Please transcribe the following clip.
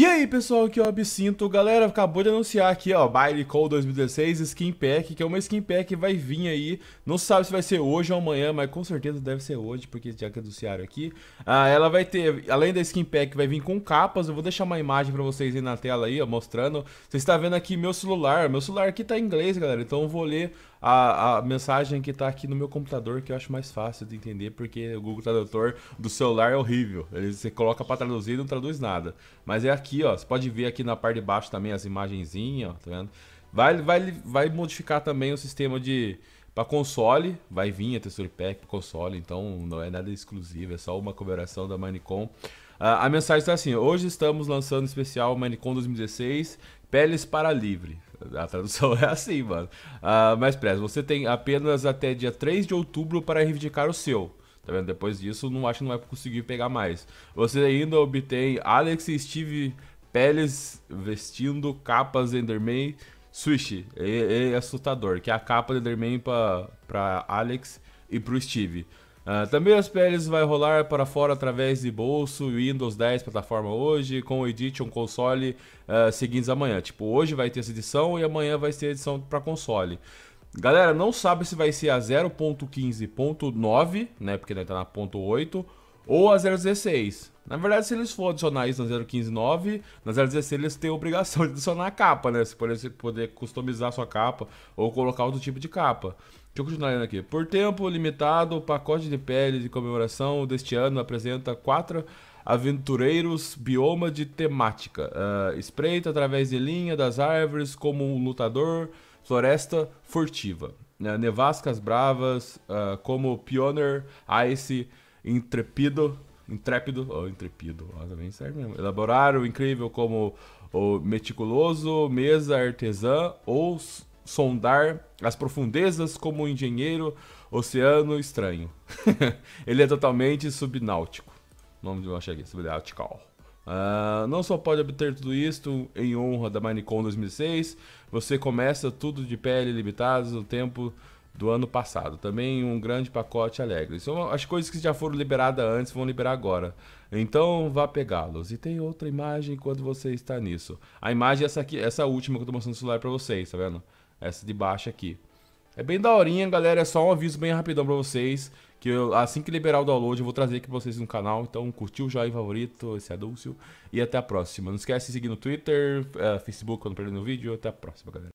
E aí pessoal, aqui é o Absinto, galera, acabou de anunciar aqui ó, Baile Call 2016 Skin Pack, que é uma Skin Pack que vai vir aí, não sabe se vai ser hoje ou amanhã, mas com certeza deve ser hoje, porque já que anunciaram aqui ah, Ela vai ter, além da Skin Pack, vai vir com capas, eu vou deixar uma imagem pra vocês aí na tela aí, ó, mostrando Vocês estão vendo aqui meu celular, meu celular aqui tá em inglês galera, então eu vou ler a, a mensagem que está aqui no meu computador, que eu acho mais fácil de entender, porque o Google Tradutor do celular é horrível. Ele, você coloca para traduzir e não traduz nada. Mas é aqui, ó. Você pode ver aqui na parte de baixo também as imagenzinhas, ó, tá vendo? Vai, vai, vai modificar também o sistema de, para console, vai vir a texture pack para console, então não é nada exclusivo, é só uma comemoração da Minecon. Uh, ah, a mensagem está assim: hoje estamos lançando especial Minecon 2016, peles para livre. A tradução é assim, mano. Ah, mas, Prez, você tem apenas até dia 3 de outubro para reivindicar o seu. Tá vendo? Depois disso, não acho que não vai conseguir pegar mais. Você ainda obtém Alex e Steve peles vestindo capas Enderman Sushi. É, é, assustador, que é a capa do Enderman para Alex e para o Steve. Uh, também as peles vai rolar para fora através de bolso, Windows 10 plataforma hoje, com o Edition console uh, seguintes amanhã. Tipo, hoje vai ter essa edição e amanhã vai ter a edição para console. Galera, não sabe se vai ser a 0.15.9, né? Porque ainda né, tá na 0.8 ou a 016. Na verdade, se eles for adicionar isso na 0159, na 016 eles têm a obrigação de adicionar a capa, né? Você pode poder customizar a sua capa ou colocar outro tipo de capa. Deixa eu continuar lendo aqui. Por tempo limitado, o pacote de pele de comemoração deste ano apresenta quatro aventureiros bioma de temática. Uh, espreita através de linha das árvores como um lutador, floresta furtiva. Uh, nevascas bravas uh, como Pioneer Ice intrépido, intrépido, ou oh, intrépido, oh, também tá serve mesmo. Elaborar o incrível como o meticuloso, mesa, artesã, ou sondar as profundezas como um engenheiro, oceano estranho. Ele é totalmente subnáutico. O nome de uma cheguei, subnáutico. Uh, não só pode obter tudo isto em honra da Minecon 2006, você começa tudo de pele limitada no tempo do ano passado. Também um grande pacote alegre. São as coisas que já foram liberadas antes, vão liberar agora. Então vá pegá-los. E tem outra imagem quando você está nisso. A imagem é essa aqui, essa última que eu estou mostrando no celular para vocês, tá vendo? Essa de baixo aqui. É bem daorinha, galera. É só um aviso bem rapidão para vocês. Que eu, assim que liberar o download, eu vou trazer aqui pra vocês no canal. Então, curtiu o joinha favorito, esse anúncio. É e até a próxima. Não esquece de seguir no Twitter, uh, Facebook, quando perder no vídeo. Até a próxima, galera.